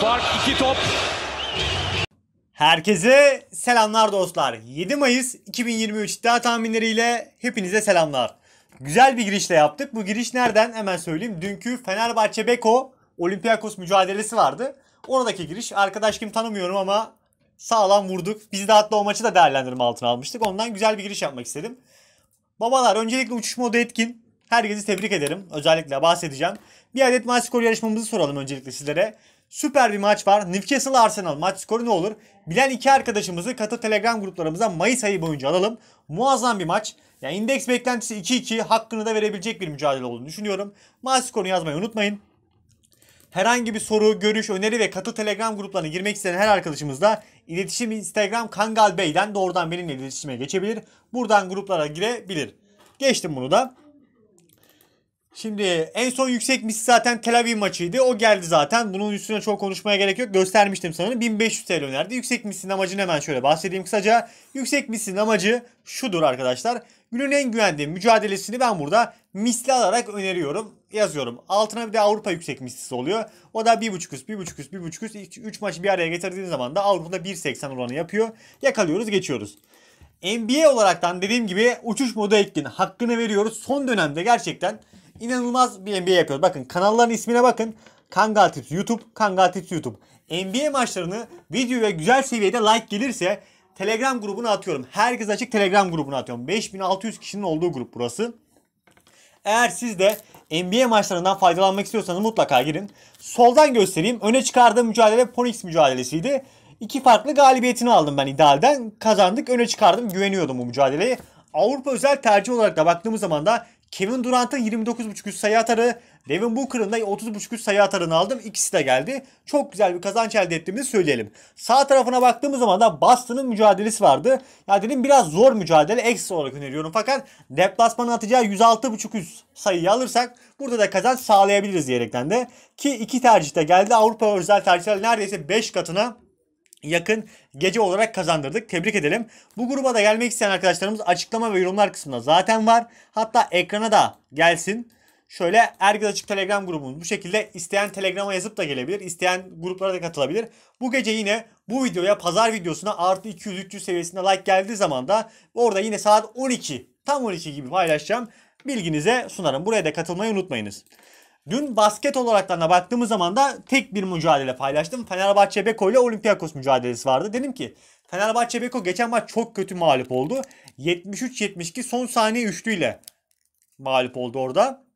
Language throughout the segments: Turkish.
Fark 2 top. Herkese selamlar dostlar. 7 Mayıs 2023 iddia tahminleriyle hepinize selamlar. Güzel bir girişle yaptık. Bu giriş nereden hemen söyleyeyim. Dünkü Fenerbahçe Beko Olympiakos mücadelesi vardı. Oradaki giriş arkadaş kim tanımıyorum ama sağlam vurduk. Biz de hatta o maçı da değerlendirme altına almıştık. Ondan güzel bir giriş yapmak istedim. Babalar öncelikle uçuş modu etkin. Herkesi tebrik ederim. Özellikle bahsedeceğim. Bir adet maç skor yarışmamızı soralım öncelikle sizlere. Süper bir maç var. Newcastle Arsenal maç skoru ne olur? Bilen iki arkadaşımızı katı Telegram gruplarımıza Mayıs ayı boyunca alalım. Muazzam bir maç. Yani indeks beklentisi 2-2 hakkını da verebilecek bir mücadele olduğunu düşünüyorum. Maç skorunu yazmayı unutmayın. Herhangi bir soru, görüş, öneri ve katı Telegram gruplarına girmek isteyen her arkadaşımız da iletişim Instagram Kangal Bey'den doğrudan benimle iletişime geçebilir. Buradan gruplara girebilir. Geçtim bunu da. Şimdi en son yüksek misli zaten Tel Aviv maçıydı. O geldi zaten. Bunun üstüne çok konuşmaya gerek yok. Göstermiştim sana. 1500 TL önerdi. Yüksek mislinin amacını hemen şöyle bahsedeyim kısaca. Yüksek mislinin amacı şudur arkadaşlar. Günün en güvendiği mücadelesini ben burada misli alarak öneriyorum. Yazıyorum. Altına bir de Avrupa yüksek mislisi oluyor. O da 1.5 üst, 1.5 üst, 1.5 üst. 3 maçı bir araya getirdiğin zaman da Avrupa'da 1.80 oranı yapıyor. Yakalıyoruz, geçiyoruz. NBA olaraktan dediğim gibi uçuş modu ektin. Hakkını veriyoruz. Son dönemde gerçekten inanılmaz bir NBA yapıyoruz. Bakın kanalların ismine bakın. Kangal Tips YouTube, Kangal Tips YouTube. NBA maçlarını video ve güzel seviyede like gelirse Telegram grubuna atıyorum. Herkes açık Telegram grubuna atıyorum. 5600 kişinin olduğu grup burası. Eğer siz de NBA maçlarından faydalanmak istiyorsanız mutlaka girin. Soldan göstereyim. Öne çıkardığım mücadele Phoenix mücadelesiydi. İki farklı galibiyetini aldım ben idealden. Kazandık, öne çıkardım. Güveniyordum bu mücadeleye. Avrupa özel tercih olarak da baktığımız zaman da Kevin Durant'ın 29.5 sayı atarı, Devin Booker'ın da 30.5 sayı atarını aldım. İkisi de geldi. Çok güzel bir kazanç elde ettiğimizi söyleyelim. Sağ tarafına baktığımız zaman da Boston'ın mücadelesi vardı. Ya dedim biraz zor mücadele ekstra olarak öneriyorum. Fakat deplasmanın atacağı 106.5 sayıyı alırsak burada da kazanç sağlayabiliriz diyerekten de. Ki iki tercihte geldi. Avrupa özel tercihler neredeyse 5 katına yakın gece olarak kazandırdık. Tebrik edelim. Bu gruba da gelmek isteyen arkadaşlarımız açıklama ve yorumlar kısmında zaten var. Hatta ekrana da gelsin. Şöyle Ergül Açık Telegram grubumuz bu şekilde isteyen Telegram'a yazıp da gelebilir. isteyen gruplara da katılabilir. Bu gece yine bu videoya pazar videosuna artı 200-300 seviyesinde like geldiği zaman da orada yine saat 12 tam 12 gibi paylaşacağım. Bilginize sunarım. Buraya da katılmayı unutmayınız. Dün basket olaraktan da baktığımız zaman da tek bir mücadele paylaştım. Fenerbahçe Beko ile Olympiakos mücadelesi vardı. Dedim ki Fenerbahçe Beko geçen maç çok kötü mağlup oldu. 73-72 son saniye üçlüyle mağlup oldu orada.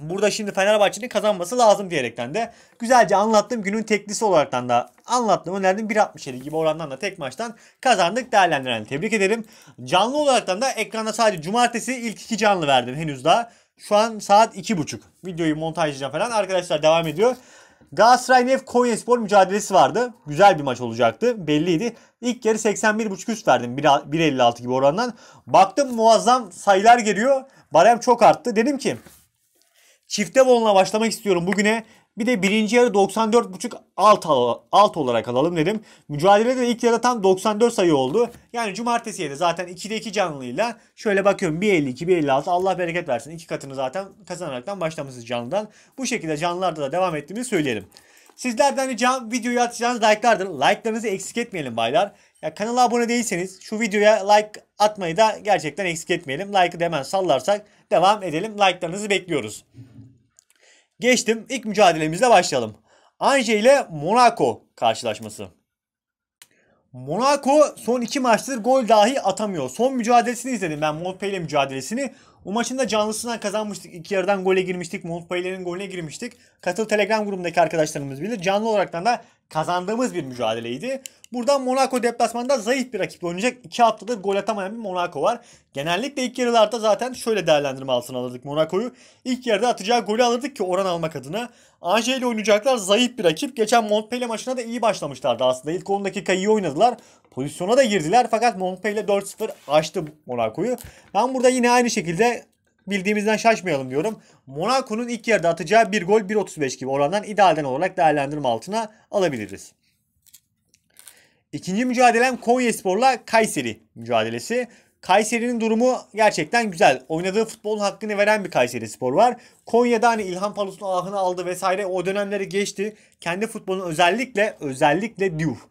Burada şimdi Fenerbahçe'nin kazanması lazım diyerekten de güzelce anlattım. Günün teklisi olaraktan da anlattım. Önerdim 1.67 gibi orandan da tek maçtan kazandık. Değerlendiren tebrik ederim. Canlı olaraktan da ekranda sadece cumartesi ilk iki canlı verdim henüz daha. Şu an saat 2.30. Videoyu montajlayacağım falan. Arkadaşlar devam ediyor. Galatasaray Nef Konyaspor mücadelesi vardı. Güzel bir maç olacaktı. Belliydi. İlk yarı 81.5 üst verdim. 1.56 gibi orandan. Baktım muazzam sayılar geliyor. Barem çok arttı. Dedim ki çifte boluna başlamak istiyorum bugüne. Bir de birinci yarı 94.5 alt, alt olarak alalım dedim. Mücadelede de ilk yarı tam 94 sayı oldu. Yani cumartesiye de zaten 2'de 2 canlıyla şöyle bakıyorum 1.52, 1.56 Allah bereket versin. iki katını zaten kazanaraktan başlamışız canlıdan. Bu şekilde canlılarda da devam ettiğimizi söyleyelim. Sizlerden ricam videoyu atacağınız like'lardır. Like'larınızı eksik etmeyelim baylar. Ya kanala abone değilseniz şu videoya like atmayı da gerçekten eksik etmeyelim. Like'ı hemen sallarsak devam edelim. Like'larınızı bekliyoruz. Geçtim İlk mücadelemizle başlayalım. Anje ile Monaco karşılaşması. Monaco son iki maçtır gol dahi atamıyor. Son mücadelesini izledim ben Montpellier mücadelesini. O maçın da canlısından kazanmıştık. İki yarıdan gole girmiştik. Montpellier'in golüne girmiştik. Katıl Telegram grubundaki arkadaşlarımız bilir. Canlı olaraktan da kazandığımız bir mücadeleydi. Buradan Monaco deplasmanda zayıf bir rakiple oynayacak. İki haftadır gol atamayan bir Monaco var. Genellikle ilk yarılarda zaten şöyle değerlendirme altına alırdık Monaco'yu. İlk yarıda atacağı golü alırdık ki oran almak adına. AJ ile oynayacaklar zayıf bir rakip. Geçen Montpellier maçına da iyi başlamışlardı aslında. İlk 10 dakika iyi oynadılar. Pozisyona da girdiler fakat Montpellier 4-0 açtı Monaco'yu. Ben burada yine aynı şekilde bildiğimizden şaşmayalım diyorum. Monaco'nun ilk yarıda atacağı bir gol 1.35 gibi orandan idealden olarak değerlendirme altına alabiliriz. İkinci mücadelem Konya Sporla Kayseri mücadelesi. Kayseri'nin durumu gerçekten güzel. Oynadığı futbolun hakkını veren bir Kayseri Spor var. Konya'da hani İlhan Palus'un ahını aldı vesaire o dönemleri geçti. Kendi futbolun özellikle özellikle Diouf.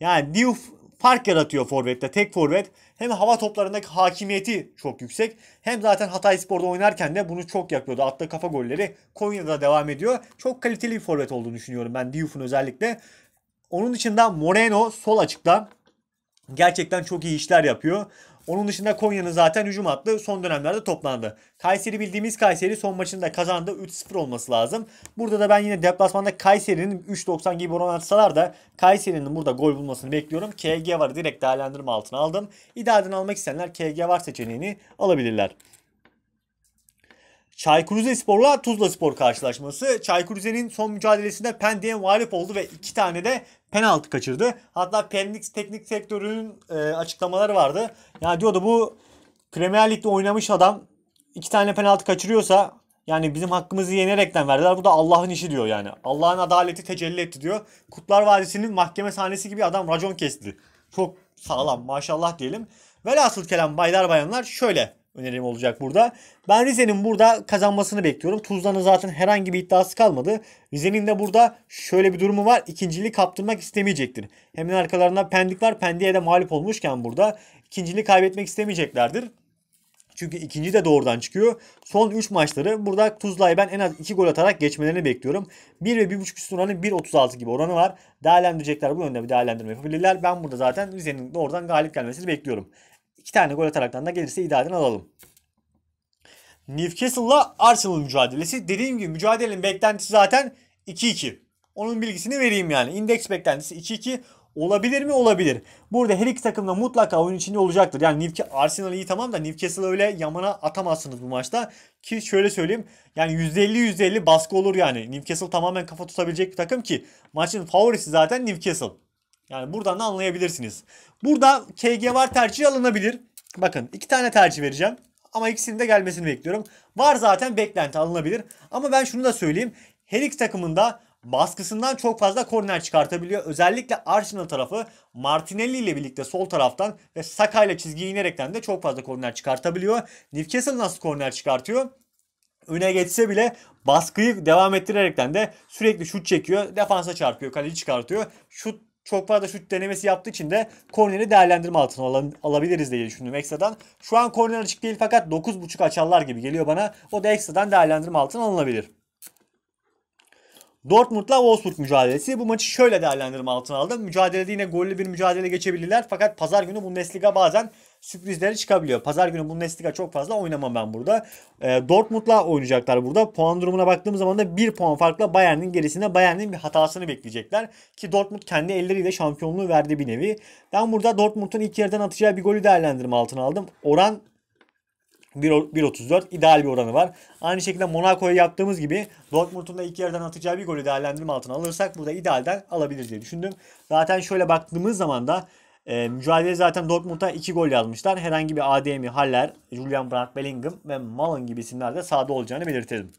Yani Diouf fark yaratıyor forvette. Tek forvet. Hem hava toplarındaki hakimiyeti çok yüksek. Hem zaten Hatay Spor'da oynarken de bunu çok yakıyordu. Attığı kafa golleri Konya'da devam ediyor. Çok kaliteli bir forvet olduğunu düşünüyorum ben Diouf'un özellikle. Onun dışında Moreno sol açıkta gerçekten çok iyi işler yapıyor. Onun dışında Konya'nın zaten hücum hattı son dönemlerde toplandı. Kayseri bildiğimiz Kayseri son maçını da kazandı. 3-0 olması lazım. Burada da ben yine deplasmanda Kayseri'nin 3.90 gibi oran atsalar da Kayseri'nin burada gol bulmasını bekliyorum. KG var direkt değerlendirme altına aldım. İdaden almak isteyenler KG var seçeneğini alabilirler. Çaykur Rizespor'la Tuzla Spor karşılaşması. Çaykur Rize'nin son mücadelesinde Pendik'e muhalif oldu ve iki tane de penaltı kaçırdı. Hatta Pendik teknik sektörünün e, açıklamaları vardı. Yani diyordu bu Premier Lig'de oynamış adam iki tane penaltı kaçırıyorsa yani bizim hakkımızı yenerekten verdiler. Bu da Allah'ın işi diyor yani. Allah'ın adaleti tecelli etti diyor. Kutlar Vadisi'nin mahkeme sahnesi gibi adam racon kesti. Çok sağlam maşallah diyelim. Velhasıl kelam baylar bayanlar şöyle önerim olacak burada. Ben Rize'nin burada kazanmasını bekliyorum. Tuzla'nın zaten herhangi bir iddiası kalmadı. Rize'nin de burada şöyle bir durumu var. İkinciliği kaptırmak istemeyecektir. Hemen arkalarında Pendik var. Pendik'e de mağlup olmuşken burada ikinciliği kaybetmek istemeyeceklerdir. Çünkü ikinci de doğrudan çıkıyor. Son 3 maçları burada Tuzla'yı ben en az 2 gol atarak geçmelerini bekliyorum. 1 ve 1.5 üst oranı 1.36 gibi oranı var. Değerlendirecekler bu yönde bir değerlendirme yapabilirler. Ben burada zaten Rize'nin doğrudan galip gelmesini bekliyorum iki tane gol ataraktan da gelirse idealden alalım. Newcastle'la Arsenal mücadelesi. Dediğim gibi mücadelenin beklentisi zaten 2-2. Onun bilgisini vereyim yani. İndeks beklentisi 2-2. Olabilir mi? Olabilir. Burada her iki takım da mutlaka oyun içinde olacaktır. Yani Newcastle, Arsenal iyi tamam da Newcastle öyle yamana atamazsınız bu maçta. Ki şöyle söyleyeyim. Yani %50-%50 baskı olur yani. Newcastle tamamen kafa tutabilecek bir takım ki. Maçın favorisi zaten Newcastle. Yani buradan da anlayabilirsiniz. Burada KG var tercih alınabilir. Bakın iki tane tercih vereceğim. Ama ikisinin de gelmesini bekliyorum. Var zaten beklenti alınabilir. Ama ben şunu da söyleyeyim. Her iki takımında baskısından çok fazla korner çıkartabiliyor. Özellikle Arsenal tarafı Martinelli ile birlikte sol taraftan ve Saka ile çizgiye inerekten de çok fazla korner çıkartabiliyor. Newcastle nasıl korner çıkartıyor? Öne geçse bile baskıyı devam ettirerekten de sürekli şut çekiyor. Defansa çarpıyor, kaleci çıkartıyor. Şut çok fazla şut denemesi yaptığı için de korneri değerlendirme altına al alabiliriz diye düşündüm ekstradan. Şu an korner açık değil fakat 9.5 açarlar gibi geliyor bana. O da ekstradan değerlendirme altına alınabilir. Dortmund'la Wolfsburg mücadelesi. Bu maçı şöyle değerlendirme altına aldım. Mücadelede yine gollü bir mücadele geçebilirler. Fakat pazar günü bu Bundesliga bazen sürprizleri çıkabiliyor. Pazar günü Bundesliga çok fazla oynamam ben burada. E, Dortmund'la oynayacaklar burada. Puan durumuna baktığım zaman da 1 puan farkla Bayern'in gerisinde Bayern'in bir hatasını bekleyecekler. Ki Dortmund kendi elleriyle şampiyonluğu verdi bir nevi. Ben burada Dortmund'un ilk yerden atacağı bir golü değerlendirme altına aldım. Oran 1.34 ideal bir oranı var. Aynı şekilde Monaco'ya yaptığımız gibi Dortmund'un da ilk yerden atacağı bir golü değerlendirme altına alırsak burada idealden alabilir diye düşündüm. Zaten şöyle baktığımız zaman da e, mücadele zaten Dortmund'a 2 gol yazmışlar. Herhangi bir ADM'i Haller, Julian Brandt Bellingham ve Malin gibi isimler de sahada olacağını belirtelim.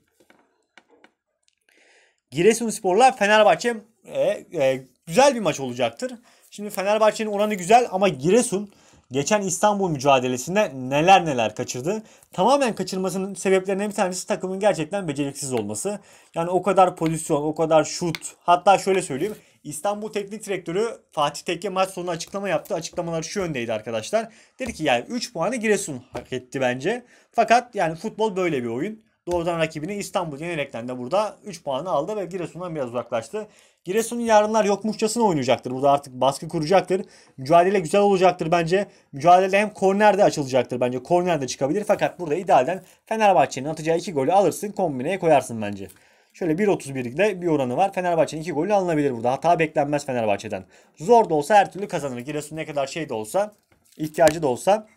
Giresunspor'la Fenerbahçe e, e, güzel bir maç olacaktır. Şimdi Fenerbahçe'nin oranı güzel ama Giresun geçen İstanbul mücadelesinde neler neler kaçırdı. Tamamen kaçırmasının sebeplerinden bir tanesi takımın gerçekten beceriksiz olması. Yani o kadar pozisyon, o kadar şut. Hatta şöyle söyleyeyim. İstanbul Teknik Direktörü Fatih Tekke maç sonu açıklama yaptı. Açıklamalar şu yöndeydi arkadaşlar. Dedi ki yani 3 puanı Giresun hak etti bence. Fakat yani futbol böyle bir oyun. Doğrudan rakibini İstanbul yenerekten de burada 3 puanı aldı ve Giresun'dan biraz uzaklaştı. Giresun yarınlar yokmuşçasına oynayacaktır. Burada artık baskı kuracaktır. Mücadele güzel olacaktır bence. Mücadele hem kornerde açılacaktır bence. Kornerde çıkabilir fakat burada idealden Fenerbahçe'nin atacağı 2 golü alırsın kombineye koyarsın bence. Şöyle 1.31'de bir oranı var. Fenerbahçe'nin 2 golü alınabilir burada. Hata beklenmez Fenerbahçe'den. Zor da olsa her türlü kazanır. Giresun ne kadar şey de olsa, ihtiyacı da olsa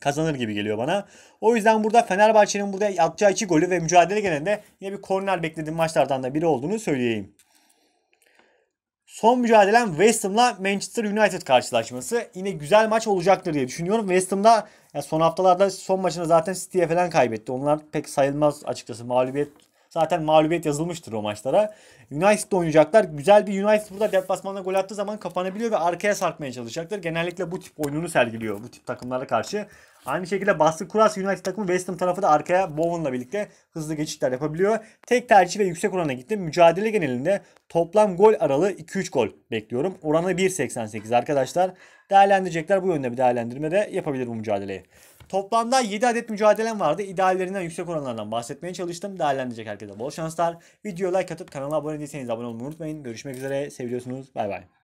kazanır gibi geliyor bana. O yüzden burada Fenerbahçe'nin burada atacağı 2 golü ve mücadele genelinde yine bir korner beklediğim maçlardan da biri olduğunu söyleyeyim. Son mücadelem West Ham'la Manchester United karşılaşması. Yine güzel maç olacaktır diye düşünüyorum. West Ham'da yani son haftalarda son maçını zaten City'ye falan kaybetti. Onlar pek sayılmaz açıkçası. Mağlubiyet Zaten mağlubiyet yazılmıştır o maçlara. United oynayacaklar. Güzel bir United burada deplasmanda gol attığı zaman kapanabiliyor ve arkaya sarkmaya çalışacaktır. Genellikle bu tip oyununu sergiliyor bu tip takımlara karşı. Aynı şekilde baskı kuras United takımı West Ham tarafı da arkaya Bowen'la birlikte hızlı geçişler yapabiliyor. Tek tercih ve yüksek orana gitti. Mücadele genelinde toplam gol aralı 2-3 gol bekliyorum. Oranı 1.88 arkadaşlar. Değerlendirecekler bu yönde bir değerlendirme de yapabilir bu mücadeleyi. Toplamda 7 adet mücadelem vardı. İdeallerinden yüksek oranlardan bahsetmeye çalıştım. Değerlendirecek herkese bol şanslar. Videoya like atıp kanala abone değilseniz abone olmayı unutmayın. Görüşmek üzere. Seviyorsunuz. Bay bay.